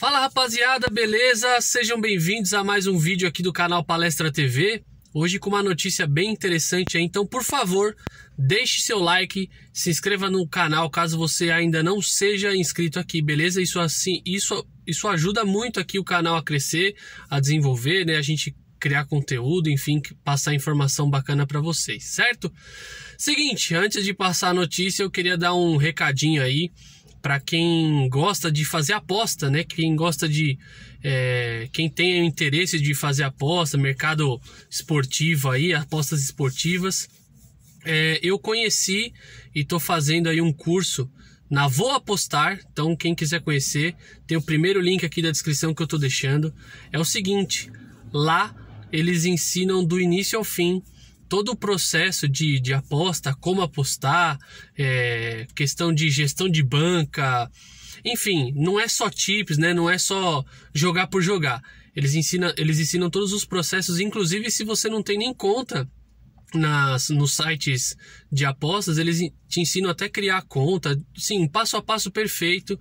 Fala rapaziada, beleza? Sejam bem-vindos a mais um vídeo aqui do canal Palestra TV. Hoje com uma notícia bem interessante aí, então por favor, deixe seu like, se inscreva no canal caso você ainda não seja inscrito aqui, beleza? Isso assim, isso, isso ajuda muito aqui o canal a crescer, a desenvolver, né? A gente criar conteúdo, enfim, passar informação bacana para vocês, certo? Seguinte, antes de passar a notícia, eu queria dar um recadinho aí para quem gosta de fazer aposta, né? Quem gosta de. É, quem tem interesse de fazer aposta, mercado esportivo aí, apostas esportivas. É, eu conheci e estou fazendo aí um curso na Vou Apostar. Então, quem quiser conhecer, tem o primeiro link aqui da descrição que eu estou deixando. É o seguinte: lá eles ensinam do início ao fim todo o processo de, de aposta, como apostar, é, questão de gestão de banca, enfim, não é só tips, né? Não é só jogar por jogar. Eles ensinam, eles ensinam todos os processos, inclusive se você não tem nem conta nas, nos sites de apostas, eles te ensinam até criar conta, sim, passo a passo perfeito,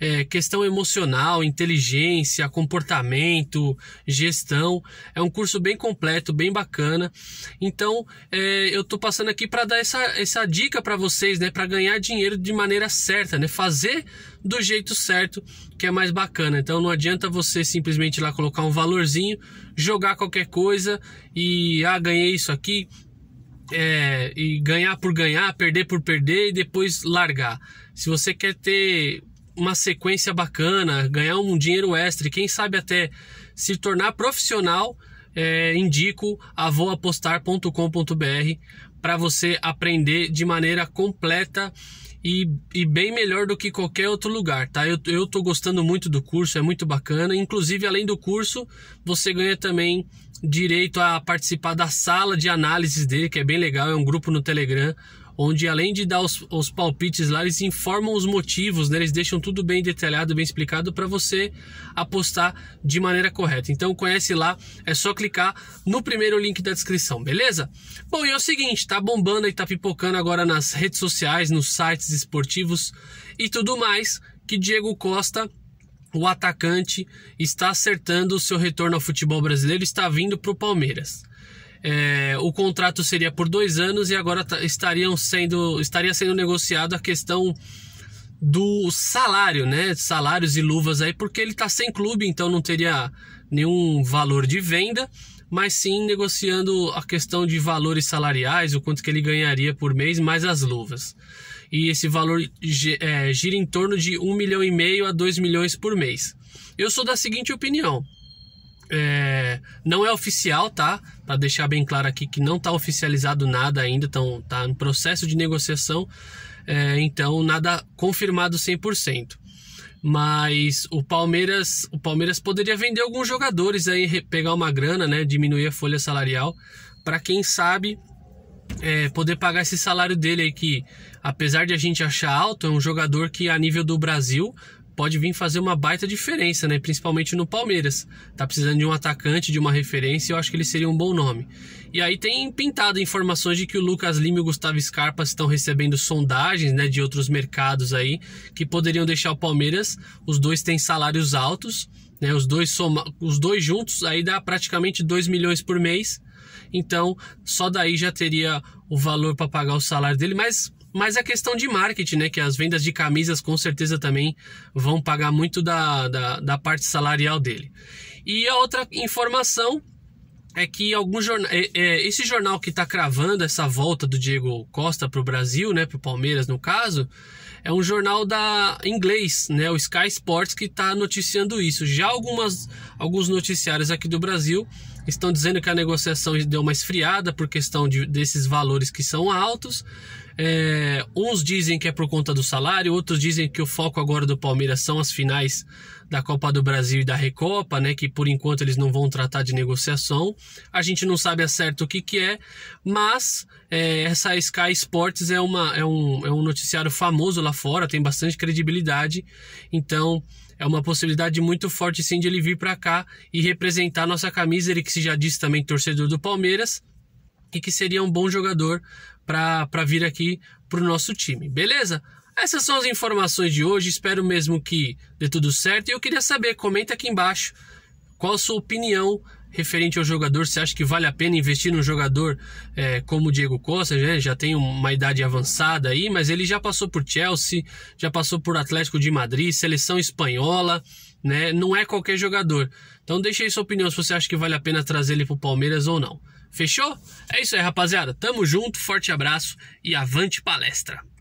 é, questão emocional, inteligência, comportamento, gestão. É um curso bem completo, bem bacana. Então, é, eu tô passando aqui para dar essa, essa dica para vocês, né, para ganhar dinheiro de maneira certa, né, fazer do jeito certo, que é mais bacana. Então, não adianta você simplesmente lá colocar um valorzinho, jogar qualquer coisa e ah, ganhei isso aqui, é, e ganhar por ganhar, perder por perder e depois largar. Se você quer ter uma sequência bacana, ganhar um dinheiro extra, e quem sabe até se tornar profissional, é, indico avoapostar.com.br para você aprender de maneira completa e, e, bem melhor do que qualquer outro lugar, tá? Eu, eu tô gostando muito do curso, é muito bacana. Inclusive, além do curso, você ganha também direito a participar da sala de análises dele, que é bem legal, é um grupo no Telegram onde além de dar os, os palpites lá, eles informam os motivos, né? eles deixam tudo bem detalhado, bem explicado para você apostar de maneira correta. Então conhece lá, é só clicar no primeiro link da descrição, beleza? Bom, e é o seguinte, tá bombando e tá pipocando agora nas redes sociais, nos sites esportivos e tudo mais que Diego Costa o atacante está acertando o seu retorno ao futebol brasileiro, está vindo para o Palmeiras é, o contrato seria por dois anos e agora tá, estariam sendo, estaria sendo negociado a questão do salário, né? Salários e luvas aí, porque ele está sem clube, então não teria nenhum valor de venda, mas sim negociando a questão de valores salariais, o quanto que ele ganharia por mês, mais as luvas. E esse valor é, gira em torno de 1 milhão e meio a 2 milhões por mês. Eu sou da seguinte opinião. É, não é oficial, tá? Para deixar bem claro aqui que não está oficializado nada ainda, então tá em processo de negociação, é, então nada confirmado 100%. Mas o Palmeiras, o Palmeiras poderia vender alguns jogadores aí, pegar uma grana, né, diminuir a folha salarial, para quem sabe é, poder pagar esse salário dele aí que, apesar de a gente achar alto, é um jogador que a nível do Brasil pode vir fazer uma baita diferença, né? Principalmente no Palmeiras. Tá precisando de um atacante, de uma referência, eu acho que ele seria um bom nome. E aí tem pintado informações de que o Lucas Lima e o Gustavo Scarpa estão recebendo sondagens, né, de outros mercados aí que poderiam deixar o Palmeiras. Os dois têm salários altos, né? Os dois soma, os dois juntos aí dá praticamente 2 milhões por mês. Então, só daí já teria o valor para pagar o salário dele, mas mas a é questão de marketing, né? Que as vendas de camisas com certeza também vão pagar muito da, da, da parte salarial dele. E a outra informação é que algum jornal, é, é, esse jornal que está cravando essa volta do Diego Costa para o Brasil, né, para o Palmeiras no caso, é um jornal da inglês, né, o Sky Sports que está noticiando isso. Já algumas alguns noticiários aqui do Brasil estão dizendo que a negociação deu uma esfriada por questão de, desses valores que são altos. É, uns dizem que é por conta do salário, outros dizem que o foco agora do Palmeiras são as finais da Copa do Brasil e da Recopa, né? Que por enquanto eles não vão tratar de negociação a gente não sabe a certo o que, que é, mas é, essa Sky Sports é, uma, é, um, é um noticiário famoso lá fora, tem bastante credibilidade, então é uma possibilidade muito forte sim de ele vir para cá e representar nossa camisa, ele que se já disse também torcedor do Palmeiras, e que seria um bom jogador para vir aqui para o nosso time, beleza? Essas são as informações de hoje, espero mesmo que dê tudo certo. E eu queria saber, comenta aqui embaixo qual a sua opinião referente ao jogador, você acha que vale a pena investir num jogador é, como o Diego Costa? Já, né? já tem uma idade avançada aí, mas ele já passou por Chelsea, já passou por Atlético de Madrid, seleção espanhola, né? Não é qualquer jogador. Então deixa aí sua opinião se você acha que vale a pena trazer ele pro Palmeiras ou não. Fechou? É isso aí, rapaziada. Tamo junto, forte abraço e avante palestra!